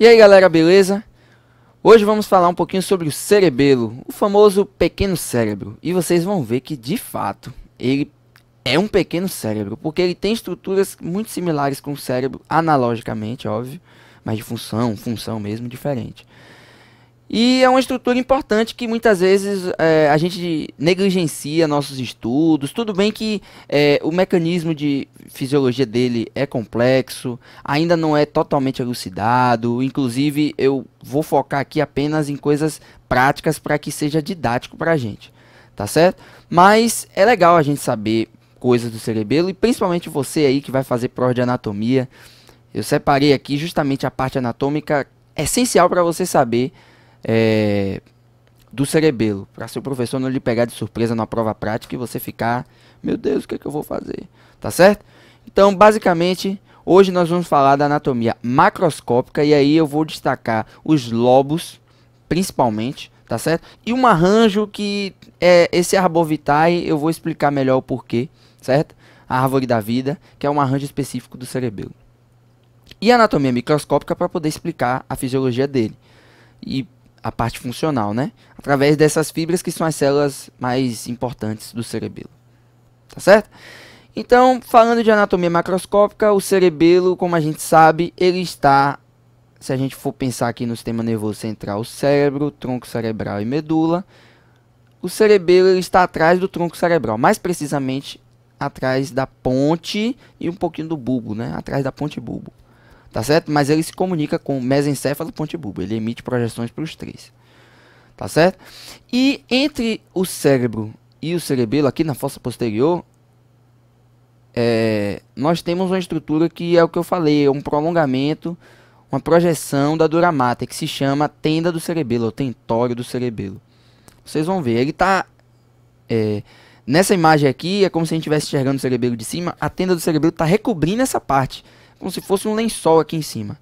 E aí galera, beleza? Hoje vamos falar um pouquinho sobre o cerebelo, o famoso pequeno cérebro. E vocês vão ver que de fato ele é um pequeno cérebro, porque ele tem estruturas muito similares com o cérebro, analogicamente, óbvio, mas de função, função mesmo diferente. E é uma estrutura importante que muitas vezes é, a gente negligencia nossos estudos. Tudo bem que é, o mecanismo de fisiologia dele é complexo, ainda não é totalmente elucidado. Inclusive, eu vou focar aqui apenas em coisas práticas para que seja didático para a gente, tá certo? Mas é legal a gente saber coisas do cerebelo e principalmente você aí que vai fazer prova de anatomia. Eu separei aqui justamente a parte anatômica essencial para você saber é, do cerebelo, para seu professor não lhe pegar de surpresa na prova prática e você ficar, meu Deus, o que, é que eu vou fazer? Tá certo? Então, basicamente, hoje nós vamos falar da anatomia macroscópica e aí eu vou destacar os lobos, principalmente, tá certo? E um arranjo que é esse arbovitae, eu vou explicar melhor o porquê, certo? A árvore da vida, que é um arranjo específico do cerebelo. E a anatomia microscópica para poder explicar a fisiologia dele. E a parte funcional, né? Através dessas fibras que são as células mais importantes do cerebelo. Tá certo? Então, falando de anatomia macroscópica, o cerebelo, como a gente sabe, ele está, se a gente for pensar aqui no sistema nervoso central, o cérebro, tronco cerebral e medula, o cerebelo ele está atrás do tronco cerebral, mais precisamente atrás da ponte e um pouquinho do bulbo, né? Atrás da ponte bulbo tá certo? Mas ele se comunica com o mesencéfalo pontibubo, ele emite projeções para os três, tá certo? E entre o cérebro e o cerebelo, aqui na fossa posterior, é, nós temos uma estrutura que é o que eu falei, é um prolongamento, uma projeção da dura que se chama tenda do cerebelo, ou tentório do cerebelo. Vocês vão ver, ele está... É, nessa imagem aqui, é como se a gente estivesse enxergando o cerebelo de cima, a tenda do cerebelo está recobrindo essa parte como se fosse um lençol aqui em cima,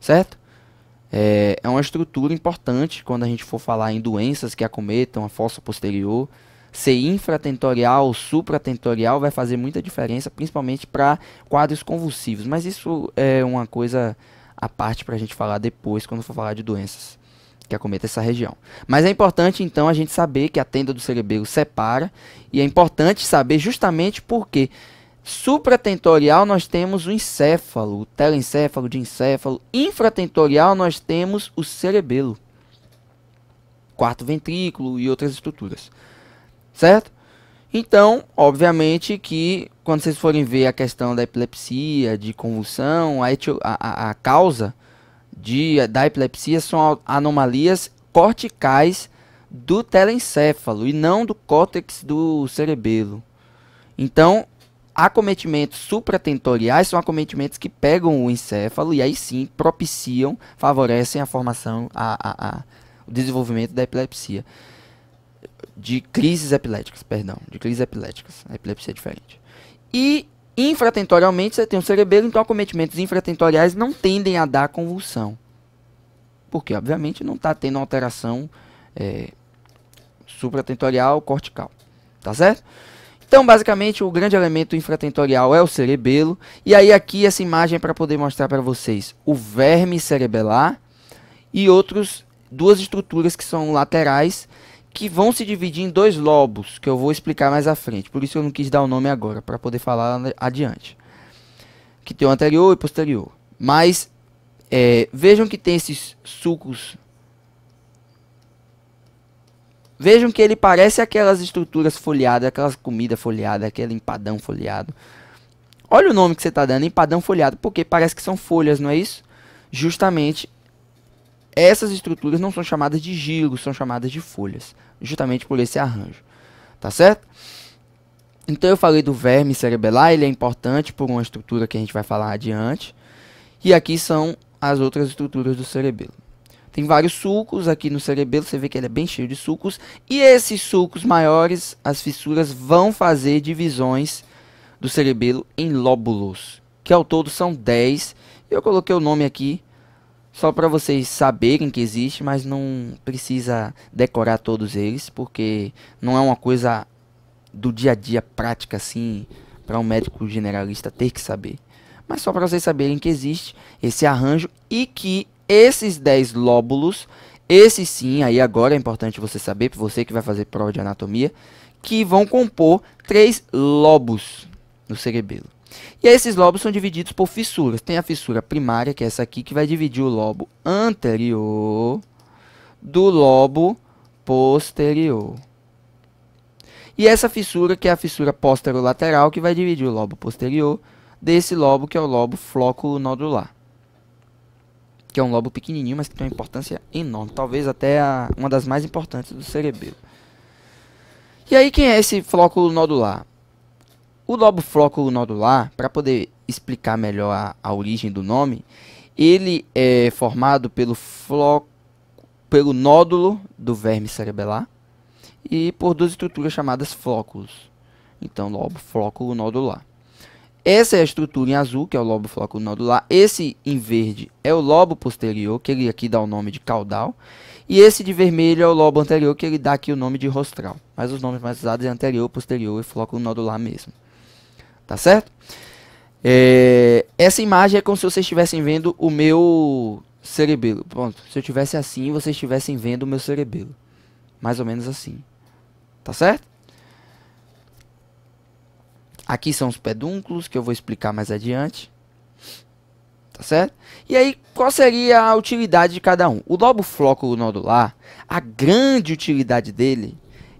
certo? É, é uma estrutura importante quando a gente for falar em doenças que acometam a fossa posterior. Ser infratentorial ou supratentorial vai fazer muita diferença, principalmente para quadros convulsivos. Mas isso é uma coisa à parte para a gente falar depois, quando for falar de doenças que acometem essa região. Mas é importante então a gente saber que a tenda do cerebelo separa e é importante saber justamente por quê. Supratentorial nós temos o encéfalo, o telencéfalo, de encéfalo. Infratentorial nós temos o cerebelo, quarto ventrículo e outras estruturas. Certo? Então, obviamente que quando vocês forem ver a questão da epilepsia, de convulsão, a, a, a causa de, da epilepsia são anomalias corticais do telencéfalo e não do córtex do cerebelo. Então, Acometimentos supratentoriais são acometimentos que pegam o encéfalo e aí sim propiciam, favorecem a formação, a, a, a o desenvolvimento da epilepsia. De crises epiléticas, perdão. De crises epiléticas. A epilepsia é diferente. E infratentorialmente você tem o cerebelo, então acometimentos infratentoriais não tendem a dar convulsão. Porque, obviamente, não está tendo alteração é, supratentorial cortical. Tá certo? Então, basicamente, o grande elemento infratentorial é o cerebelo. E aí, aqui, essa imagem é para poder mostrar para vocês o verme cerebelar e outras duas estruturas que são laterais, que vão se dividir em dois lobos, que eu vou explicar mais à frente. Por isso eu não quis dar o nome agora, para poder falar adiante. Que tem o anterior e posterior. Mas, é, vejam que tem esses sulcos Vejam que ele parece aquelas estruturas folheadas, aquelas comida folheada, aquele empadão folheado. Olha o nome que você está dando, empadão folheado, porque parece que são folhas, não é isso? Justamente essas estruturas não são chamadas de giro, são chamadas de folhas, justamente por esse arranjo. Tá certo? Então eu falei do verme cerebelar, ele é importante por uma estrutura que a gente vai falar adiante. E aqui são as outras estruturas do cerebelo. Tem vários sulcos aqui no cerebelo, você vê que ele é bem cheio de sulcos. E esses sulcos maiores, as fissuras, vão fazer divisões do cerebelo em lóbulos, que ao todo são 10. Eu coloquei o nome aqui só para vocês saberem que existe, mas não precisa decorar todos eles, porque não é uma coisa do dia a dia prática assim para um médico generalista ter que saber. Mas só para vocês saberem que existe esse arranjo e que esses 10 lóbulos, esses sim, aí agora é importante você saber, para você que vai fazer prova de anatomia, que vão compor três lobos no cerebelo. E esses lobos são divididos por fissuras. Tem a fissura primária, que é essa aqui, que vai dividir o lobo anterior do lobo posterior. E essa fissura, que é a fissura posterolateral, que vai dividir o lobo posterior desse lobo, que é o lobo flóculo nodular que é um lobo pequenininho, mas que tem uma importância enorme, talvez até a, uma das mais importantes do cerebelo. E aí quem é esse flóculo nodular? O lobo flóculo nodular, para poder explicar melhor a, a, origem do nome, ele é formado pelo flóculo, pelo nódulo do verme cerebelar e por duas estruturas chamadas flóculos. Então, lobo flóculo nodular. Essa é a estrutura em azul, que é o lobo floco nodular. Esse em verde é o lobo posterior, que ele aqui dá o nome de caudal. E esse de vermelho é o lobo anterior, que ele dá aqui o nome de rostral. Mas os nomes mais usados é anterior, posterior e flóculo nodular mesmo. Tá certo? É, essa imagem é como se vocês estivessem vendo o meu cerebelo. Pronto, se eu tivesse assim, vocês estivessem vendo o meu cerebelo. Mais ou menos assim. Tá certo? Aqui são os pedúnculos, que eu vou explicar mais adiante. Tá certo? E aí, qual seria a utilidade de cada um? O lobo flóculo nodular, a grande utilidade dele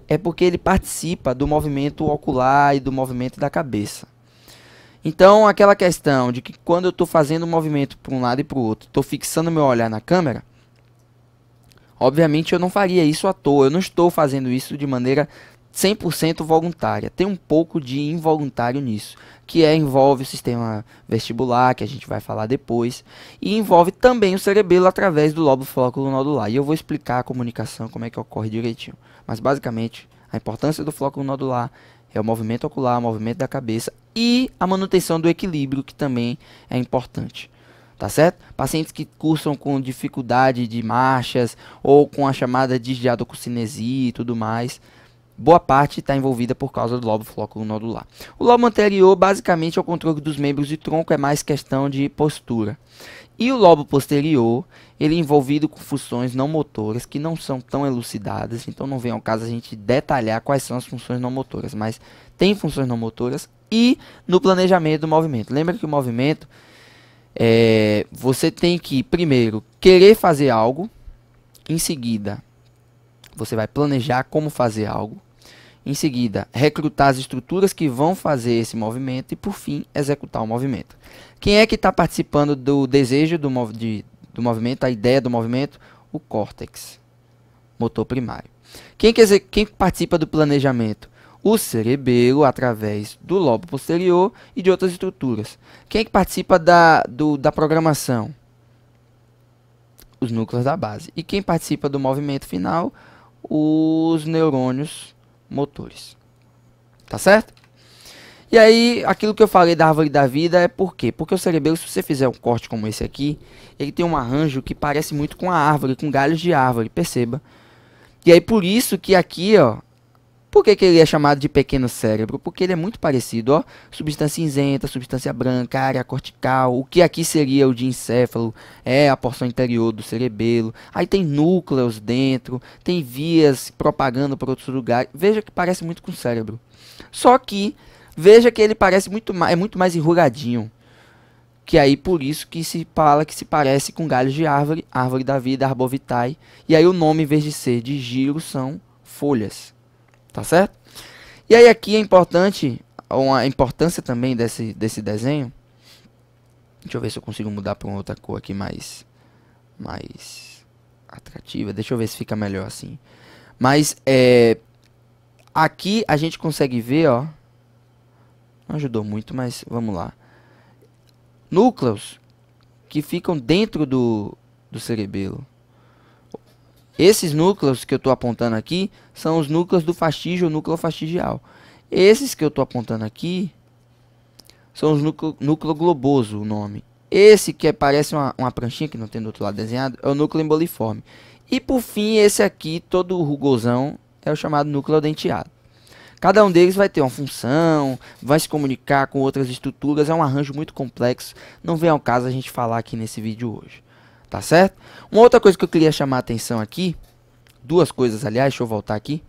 é porque ele participa do movimento ocular e do movimento da cabeça. Então, aquela questão de que quando eu estou fazendo um movimento para um lado e para o outro, estou fixando meu olhar na câmera, obviamente eu não faria isso à toa, eu não estou fazendo isso de maneira 100% voluntária. Tem um pouco de involuntário nisso, que é, envolve o sistema vestibular, que a gente vai falar depois, e envolve também o cerebelo através do lobo flóculo nodular. E eu vou explicar a comunicação, como é que ocorre direitinho. Mas basicamente, a importância do flóculo nodular é o movimento ocular, o movimento da cabeça e a manutenção do equilíbrio, que também é importante tá certo? Pacientes que cursam com dificuldade de marchas ou com a chamada disdiadocinesia e tudo mais, boa parte está envolvida por causa do lobo flóculo nodular. O lobo anterior, basicamente, é o controle dos membros de tronco, é mais questão de postura. E o lobo posterior, ele é envolvido com funções não motoras que não são tão elucidadas, então não vem ao caso a gente detalhar quais são as funções não motoras, mas tem funções não motoras e no planejamento do movimento. Lembra que o movimento é, você tem que primeiro querer fazer algo, em seguida você vai planejar como fazer algo, em seguida, recrutar as estruturas que vão fazer esse movimento e, por fim, executar o movimento. Quem é que está participando do desejo do, mov de, do movimento, a ideia do movimento? O córtex, motor primário. Quem, quer quem participa do planejamento? O cerebelo, através do lobo posterior e de outras estruturas. Quem é que participa da, do, da programação? Os núcleos da base. E quem participa do movimento final? Os neurônios motores. Tá certo? E aí, aquilo que eu falei da árvore da vida é por quê? Porque o cerebelo, se você fizer um corte como esse aqui, ele tem um arranjo que parece muito com a árvore, com galhos de árvore, perceba. E aí, por isso que aqui, ó, por que, que ele é chamado de pequeno cérebro? Porque ele é muito parecido, ó. Substância cinzenta, substância branca, área cortical, o que aqui seria o de encéfalo, é a porção interior do cerebelo. Aí tem núcleos dentro, tem vias propagando para outros lugares. Veja que parece muito com o cérebro. Só que veja que ele parece muito mais, é muito mais enrugadinho. Que aí por isso que se fala que se parece com galhos de árvore, árvore da vida, arbovitae. E aí o nome, em vez de ser de giro, são folhas. Tá certo? E aí aqui é importante, uma importância também desse, desse desenho. Deixa eu ver se eu consigo mudar para uma outra cor aqui mais, mais atrativa. Deixa eu ver se fica melhor assim. Mas é, aqui a gente consegue ver, ó. Não ajudou muito, mas vamos lá. Núcleos que ficam dentro do, do cerebelo. Esses núcleos que eu estou apontando aqui são os núcleos do fastígio ou núcleo fastigial. Esses que eu estou apontando aqui são os núcleo, núcleo globoso, o nome. Esse que é, parece uma, uma pranchinha que não tem do outro lado desenhado é o núcleo emboliforme. E por fim, esse aqui, todo rugosão, é o chamado núcleo denteado. Cada um deles vai ter uma função, vai se comunicar com outras estruturas, é um arranjo muito complexo, não vem ao caso a gente falar aqui nesse vídeo hoje. Tá certo? Uma outra coisa que eu queria chamar a atenção aqui, duas coisas aliás, deixa eu voltar aqui.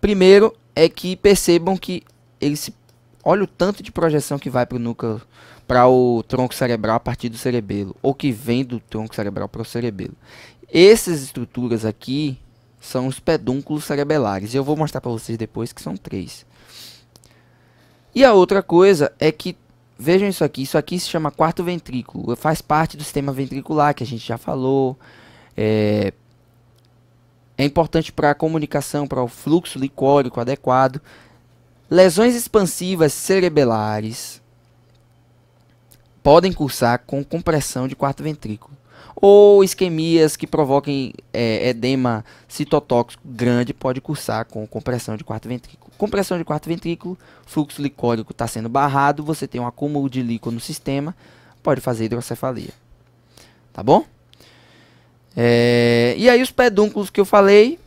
Primeiro é que percebam que ele se olha o tanto de projeção que vai para o núcleo, para o tronco cerebral a partir do cerebelo, ou que vem do tronco cerebral para o cerebelo. Essas estruturas aqui são os pedúnculos cerebelares, e eu vou mostrar para vocês depois que são três. E a outra coisa é que vejam isso aqui. Isso aqui se chama quarto ventrículo. Faz parte do sistema ventricular que a gente já falou. É, é importante para a comunicação, para o fluxo licórico adequado. Lesões expansivas cerebelares podem cursar com compressão de quarto ventrículo ou isquemias que provoquem é, edema citotóxico grande pode cursar com compressão de quarto ventrículo. Compressão de quarto ventrículo, fluxo licórico está sendo barrado, você tem um acúmulo de líquido no sistema, pode fazer hidrocefalia. Tá bom? É, e aí os pedúnculos que eu falei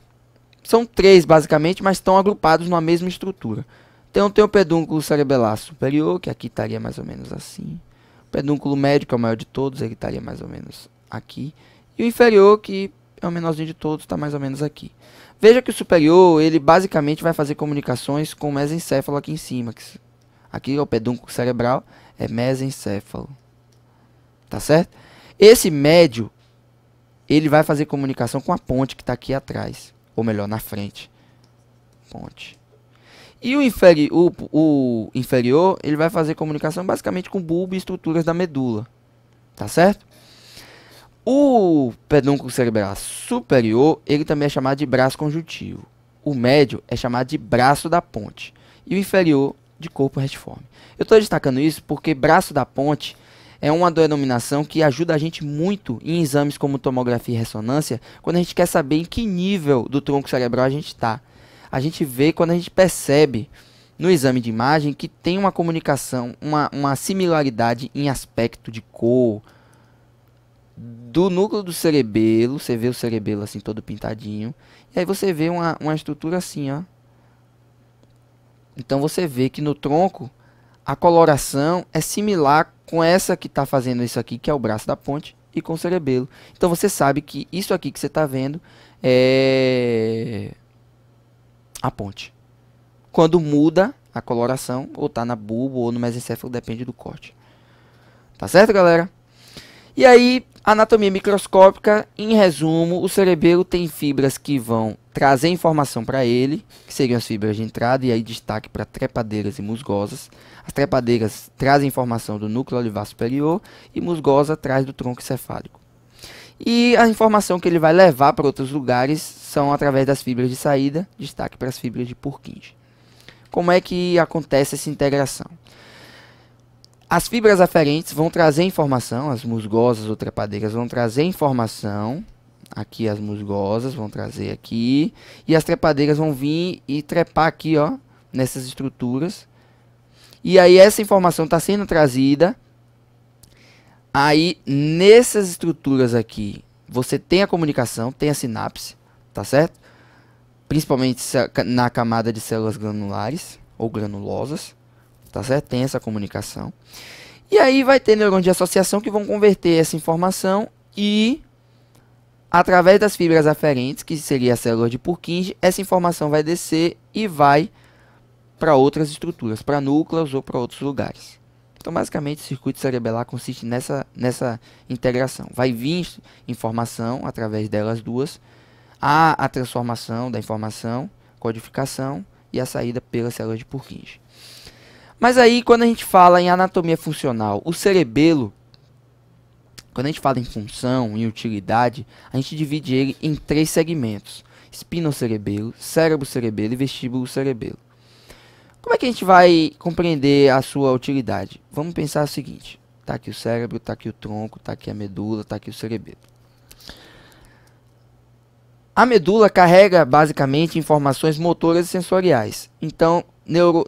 são três basicamente, mas estão agrupados numa mesma estrutura. Então tem o pedúnculo cerebelar superior, que aqui estaria mais ou menos assim. O pedúnculo médio, que é o maior de todos, ele estaria mais ou menos aqui. E o inferior, que é o menorzinho de todos, está mais ou menos aqui. Veja que o superior, ele basicamente vai fazer comunicações com o mesencéfalo aqui em cima. Aqui é o pedúnculo cerebral, é mesencéfalo. Tá certo? Esse médio, ele vai fazer comunicação com a ponte que está aqui atrás. Ou melhor, na frente. Ponte. E o, inferi o, o inferior, ele vai fazer comunicação basicamente com bulbo e estruturas da medula. Tá certo? O pedúnculo cerebral superior, ele também é chamado de braço conjuntivo. O médio é chamado de braço da ponte. E o inferior, de corpo retiforme. Eu estou destacando isso porque braço da ponte é uma denominação que ajuda a gente muito em exames como tomografia e ressonância, quando a gente quer saber em que nível do tronco cerebral a gente está. A gente vê quando a gente percebe no exame de imagem que tem uma comunicação, uma, uma similaridade em aspecto de cor, do núcleo do cerebelo, você vê o cerebelo assim todo pintadinho, e aí você vê uma, uma estrutura assim, ó. Então você vê que no tronco a coloração é similar com essa que está fazendo isso aqui, que é o braço da ponte, e com o cerebelo. Então você sabe que isso aqui que você está vendo é a ponte. Quando muda a coloração, ou está na bulbo ou no mesencéfalo, depende do corte. Tá certo, galera? E aí, anatomia microscópica, em resumo, o cerebelo tem fibras que vão trazer informação para ele, que seriam as fibras de entrada, e aí destaque para trepadeiras e musgosas. As trepadeiras trazem informação do núcleo olivar superior e musgosa traz do tronco cefálico. E a informação que ele vai levar para outros lugares são através das fibras de saída, destaque para as fibras de Purkinje. Como é que acontece essa integração? As fibras aferentes vão trazer informação, as musgosas ou trepadeiras vão trazer informação. Aqui as musgosas vão trazer aqui. E as trepadeiras vão vir e trepar aqui, ó, nessas estruturas. E aí essa informação está sendo trazida. Aí nessas estruturas aqui, você tem a comunicação, tem a sinapse, tá certo? Principalmente na camada de células granulares ou granulosas. Tá certo? Tem essa comunicação. E aí vai ter neurônios de associação que vão converter essa informação e através das fibras aferentes, que seria a célula de Purkinje, essa informação vai descer e vai para outras estruturas, para núcleos ou para outros lugares. Então, basicamente, o circuito cerebelar consiste nessa, nessa integração. Vai vir informação através delas duas, há a transformação da informação, codificação e a saída pela célula de Purkinje. Mas aí, quando a gente fala em anatomia funcional, o cerebelo, quando a gente fala em função, em utilidade, a gente divide ele em três segmentos: espinocerebelo, cérebro-cerebelo e vestíbulo-cerebelo. Como é que a gente vai compreender a sua utilidade? Vamos pensar o seguinte: está aqui o cérebro, está aqui o tronco, está aqui a medula, está aqui o cerebelo. A medula carrega basicamente informações motoras e sensoriais. Então, neuro,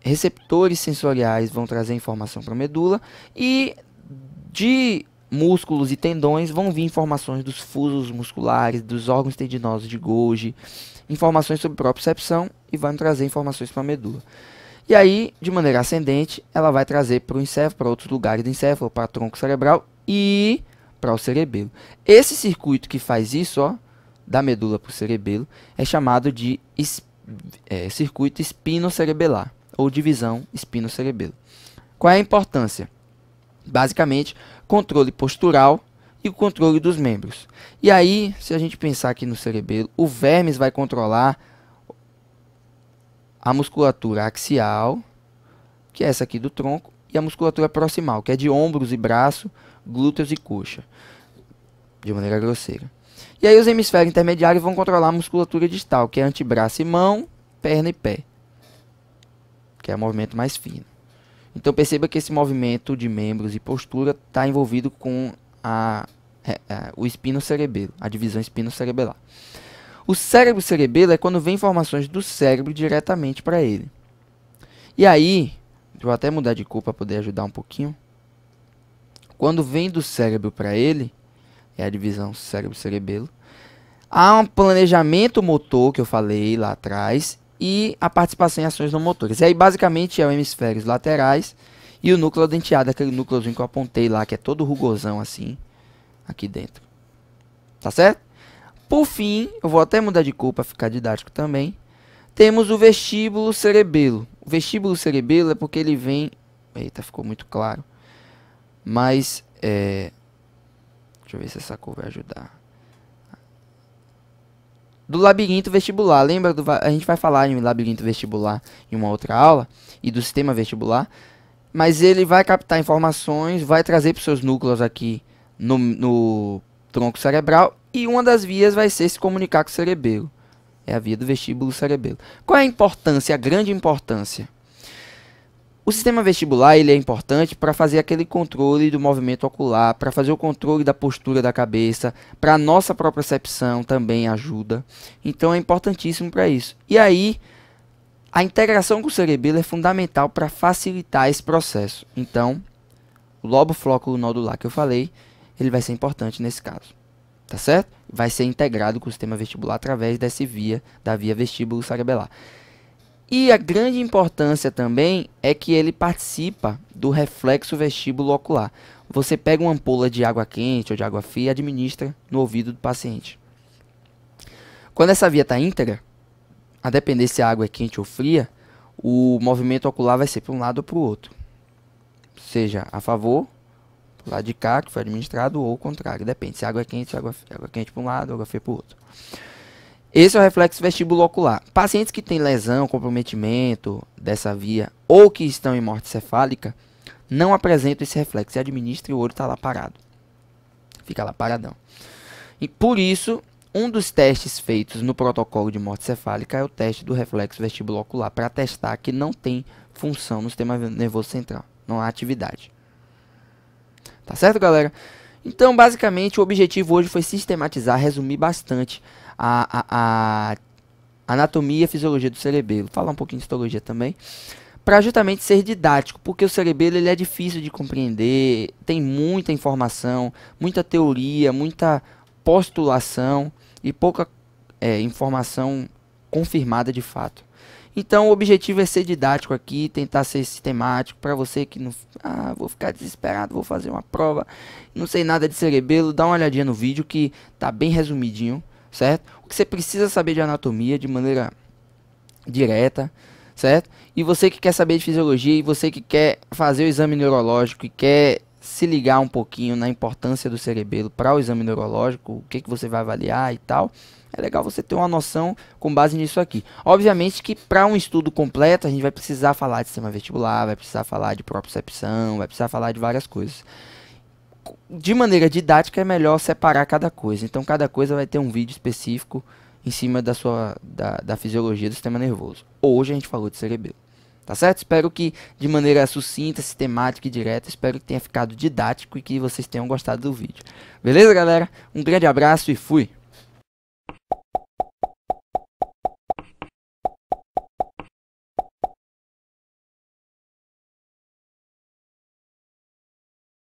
receptores sensoriais vão trazer informação para a medula e de músculos e tendões vão vir informações dos fusos musculares, dos órgãos tendinosos de Golgi, informações sobre propriocepção e vão trazer informações para a medula. E aí, de maneira ascendente, ela vai trazer para o encéfalo, para outros lugares do encéfalo, para o tronco cerebral e para o cerebelo. Esse circuito que faz isso, ó, da medula para o cerebelo, é chamado de é, circuito espinocerebelar ou divisão espino-cerebelo. Qual é a importância? Basicamente, controle postural e o controle dos membros. E aí, se a gente pensar aqui no cerebelo, o vermes vai controlar a musculatura axial, que é essa aqui do tronco, e a musculatura proximal, que é de ombros e braço, glúteos e coxa, de maneira grosseira. E aí os hemisférios intermediários vão controlar a musculatura distal, que é antebraço e mão, perna e pé que é o movimento mais fino. Então perceba que esse movimento de membros e postura está envolvido com a, é, é, o espino cerebelo, a divisão espino cerebelar. O cérebro cerebelo é quando vem informações do cérebro diretamente para ele. E aí, vou até mudar de cor para poder ajudar um pouquinho. Quando vem do cérebro para ele, é a divisão cérebro-cerebelo, há um planejamento motor que eu falei lá atrás e a participação em ações no motores. E aí basicamente é o hemisférios laterais e o núcleo denteado, aquele núcleozinho que eu apontei lá, que é todo rugosão assim, aqui dentro. Tá certo? Por fim, eu vou até mudar de cor para ficar didático também. Temos o vestíbulo cerebelo. O vestíbulo cerebelo é porque ele vem... Eita, ficou muito claro. Mas, é... Deixa eu ver se essa cor vai ajudar do labirinto vestibular. Lembra do a gente vai falar em labirinto vestibular em uma outra aula e do sistema vestibular, mas ele vai captar informações, vai trazer para os seus núcleos aqui no, no tronco cerebral e uma das vias vai ser se comunicar com o cerebelo. É a via do vestíbulo cerebelo. Qual é a importância, a grande importância? O sistema vestibular ele é importante para fazer aquele controle do movimento ocular, para fazer o controle da postura da cabeça, para a nossa própria percepção também ajuda. Então é importantíssimo para isso. E aí, a integração com o cerebelo é fundamental para facilitar esse processo. Então, o lobo flóculo nodular que eu falei, ele vai ser importante nesse caso. Tá certo? Vai ser integrado com o sistema vestibular através dessa via, da via vestíbulo cerebelar. E a grande importância também é que ele participa do reflexo vestíbulo ocular. Você pega uma ampola de água quente ou de água fria e administra no ouvido do paciente. Quando essa via está íntegra, a depender se a água é quente ou fria, o movimento ocular vai ser para um lado ou para o outro. Seja a favor, para o lado de cá, que foi administrado, ou o contrário. Depende se a água é quente, se a água, é água quente para um lado, água fria para o outro. Esse é o reflexo vestíbulo ocular. Pacientes que têm lesão, comprometimento dessa via ou que estão em morte cefálica não apresentam esse reflexo. Se administra e o olho está lá parado. Fica lá paradão. E por isso, um dos testes feitos no protocolo de morte cefálica é o teste do reflexo vestíbulo ocular para testar que não tem função no sistema nervoso central, não há atividade. Tá certo, galera? Então, basicamente, o objetivo hoje foi sistematizar, resumir bastante a, a, a anatomia e fisiologia do cerebelo, falar um pouquinho de histologia também, para justamente ser didático, porque o cerebelo ele é difícil de compreender, tem muita informação, muita teoria, muita postulação e pouca é, informação confirmada de fato. Então o objetivo é ser didático aqui, tentar ser sistemático para você que não, ah, vou ficar desesperado, vou fazer uma prova, não sei nada de cerebelo, dá uma olhadinha no vídeo que tá bem resumidinho, certo? O que você precisa saber de anatomia de maneira direta, certo? E você que quer saber de fisiologia e você que quer fazer o exame neurológico e quer se ligar um pouquinho na importância do cerebelo para o exame neurológico, o que, que você vai avaliar e tal, é legal você ter uma noção com base nisso aqui. Obviamente que para um estudo completo a gente vai precisar falar de sistema vestibular, vai precisar falar de propriocepção, vai precisar falar de várias coisas. De maneira didática é melhor separar cada coisa. Então cada coisa vai ter um vídeo específico em cima da sua da, da fisiologia do sistema nervoso. Hoje a gente falou de cerebelo. Tá certo? Espero que de maneira sucinta, sistemática e direta, espero que tenha ficado didático e que vocês tenham gostado do vídeo. Beleza, galera? Um grande abraço e fui.